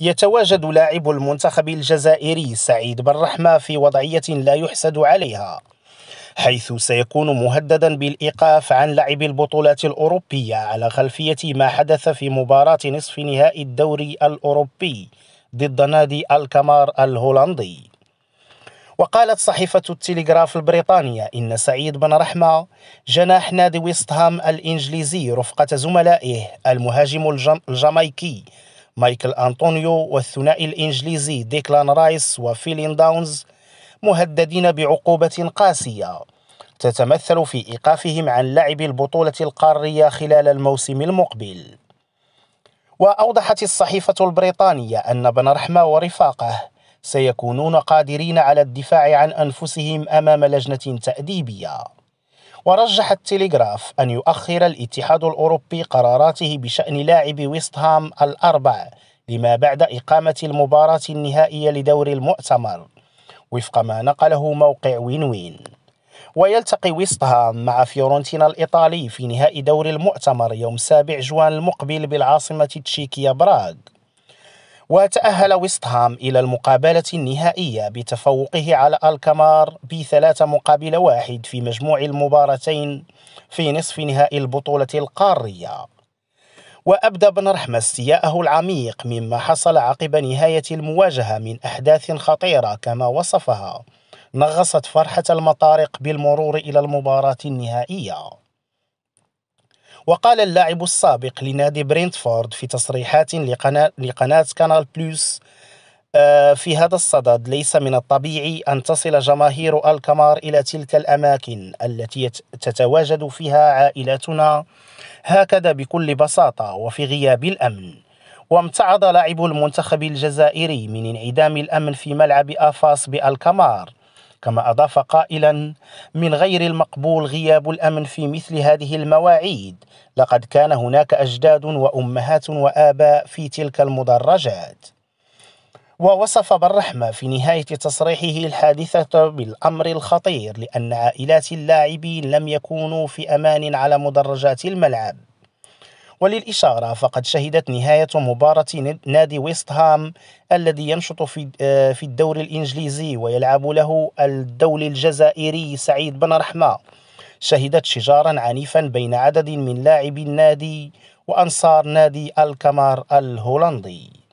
يتواجد لاعب المنتخب الجزائري سعيد بن رحمة في وضعية لا يحسد عليها حيث سيكون مهددا بالإيقاف عن لعب البطولات الأوروبية على خلفية ما حدث في مباراة نصف نهائي الدوري الأوروبي ضد نادي الكمار الهولندي وقالت صحيفة التلغراف البريطانية إن سعيد بن رحمة جناح نادي ويستهام الإنجليزي رفقة زملائه المهاجم الجامايكي مايكل أنطونيو والثنائي الإنجليزي ديكلان رايس وفيلين داونز مهددين بعقوبة قاسية تتمثل في إيقافهم عن لعب البطولة القارية خلال الموسم المقبل وأوضحت الصحيفة البريطانية أن بن رحمة ورفاقه سيكونون قادرين على الدفاع عن أنفسهم أمام لجنة تأديبية ورجح التليغراف أن يؤخر الاتحاد الأوروبي قراراته بشأن لاعب ويستهام الأربع لما بعد إقامة المباراة النهائية لدور المؤتمر وفق ما نقله موقع وين وين ويلتقي ويستهام مع فيورنتينا الإيطالي في نهائي دور المؤتمر يوم 7 جوان المقبل بالعاصمة التشيكية براغ وتأهل وستهام إلى المقابلة النهائية بتفوقه على الكمار بثلاثة مقابل واحد في مجموع المباراتين في نصف نهائي البطولة القارية وأبدى بن رحمة استياءه العميق مما حصل عقب نهاية المواجهة من أحداث خطيرة كما وصفها نغصت فرحة المطارق بالمرور إلى المباراة النهائية وقال اللاعب السابق لنادي برينتفورد في تصريحات لقناة, لقناة كانال بلوس آه، في هذا الصدد ليس من الطبيعي أن تصل جماهير الكمار إلى تلك الأماكن التي تتواجد فيها عائلاتنا هكذا بكل بساطة وفي غياب الأمن وامتعض لاعب المنتخب الجزائري من انعدام الأمن في ملعب آفاس بالكمار كما أضاف قائلا من غير المقبول غياب الامن في مثل هذه المواعيد لقد كان هناك اجداد وامهات واباء في تلك المدرجات ووصف بالرحمة في نهاية تصريحه الحادثة بالأمر الخطير لأن عائلات اللاعبين لم يكونوا في أمان على مدرجات الملعب وللإشارة فقد شهدت نهاية مباراة نادي ويست هام الذي ينشط في آه، في الدوري الإنجليزي ويلعب له الدولي الجزائري سعيد بن رحمة شهدت شجارا عنيفا بين عدد من لاعبي النادي وأنصار نادي الكمار الهولندي